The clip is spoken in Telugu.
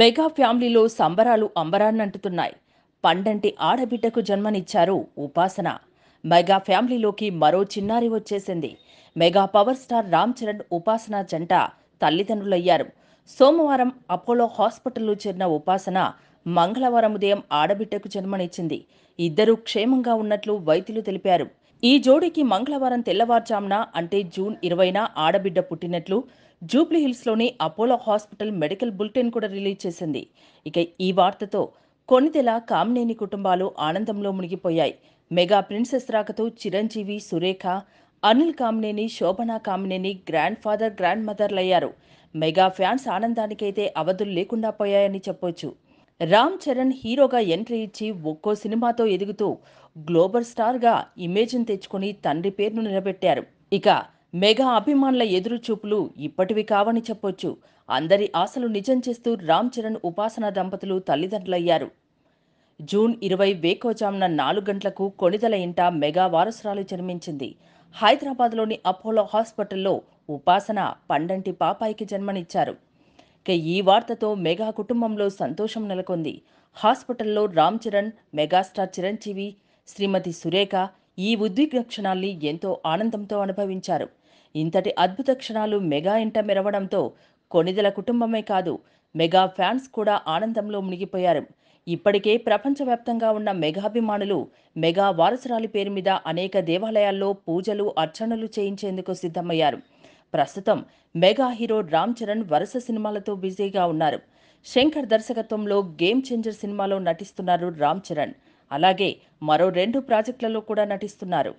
మెగా ఫ్యామిలీలో సంబరాలు అంబరాన్నంటుతున్నాయి పండంటి ఆడబిడ్డకు జన్మనిచ్చారు ఉపాసన మెగా ఫ్యామిలీలోకి మరో చిన్నారి వచ్చేసింది mega power star Ram Charan Upasana జంట తల్లిదండ్రులయ్యారు సోమవారం అపోలో హాస్పిటల్లో చేరిన ఉపాసన మంగళవారం ఉదయం ఆడబిడ్డకు జన్మనిచ్చింది ఇద్దరూ క్షేమంగా ఉన్నట్లు వైద్యులు తెలిపారు ఈ జోడీకి మంగళవారం తెల్లవారుజామున అంటే జూన్ ఇరవైన ఆడబిడ్డ పుట్టినట్లు జూబ్లీహిల్స్లోని అపోలో హాస్పిటల్ మెడికల్ బులెటిన్ కూడా రిలీజ్ చేసింది ఇక ఈ వార్తతో కొన్నితెల కామినేని కుటుంబాలు ఆనందంలో మునిగిపోయాయి మెగా ప్రిన్సెస్ రాకతో Chiranjeevi Surekha Anil Kamineni Shobhana Kamineni grand father grand మదర్లయ్యారు మెగా ఫ్యాన్స్ ఆనందానికైతే అవధులు లేకుండా పోయాయని చెప్పొచ్చు రామ్ చరణ్ హీరోగా ఎంట్రీ ఇచ్చి ఒక్కో సినిమాతో ఎదుగుతూ గ్లోబల్ స్టార్గా ఇమేజ్ని తెచ్చుకొని తండ్రి పేరును నిలబెట్టారు ఇక మెగా అభిమానుల ఎదురు చూపులు ఇప్పటివి కావని చెప్పొచ్చు అందరి ఆశలు నిజం చేస్తూ రామ్ చరణ్ ఉపాసన దంపతులు తల్లిదండ్రులయ్యారు జూన్ ఇరవై వేకోజామున నాలుగు గంటలకు కొణిదల ఇంట మెగా వారసురాలు జన్మించింది హైదరాబాద్లోని అపోలో హాస్పిటల్లో ఉపాసన పండంటి పాపాయికి జన్మనిచ్చారు ఇక ఈ వార్తతో మెగా కుటుంబంలో సంతోషం నెలకొంది హాస్పిటల్లో రామ్ చరణ్ మెగాస్టార్ చిరంజీవి శ్రీమతి సురేఖ ఈ ఉద్విగ్న క్షణాల్ని ఎంతో ఆనందంతో అనుభవించారు ఇంతటి అద్భుత క్షణాలు మెగా ఇంట మెరవడంతో కొనిదెల కుటుంబమే కాదు మెగా ఫ్యాన్స్ కూడా ఆనందంలో మునిగిపోయారు ఇప్పటికే ప్రపంచవ్యాప్తంగా ఉన్న మెగాభిమానులు మెగా వారసురాలి పేరు మీద అనేక దేవాలయాల్లో పూజలు అర్చనలు చేయించేందుకు సిద్ధమయ్యారు ప్రస్తుతం మెగా హీరో రామ్ చరణ్ వరుస సినిమాలతో బిజీగా ఉన్నారు శంకర్ దర్శకత్వంలో గేమ్ చేంజర్ సినిమాలో నటిస్తున్నారు రామ్ చరణ్ అలాగే మరో రెండు ప్రాజెక్టులలో కూడా నటిస్తున్నారు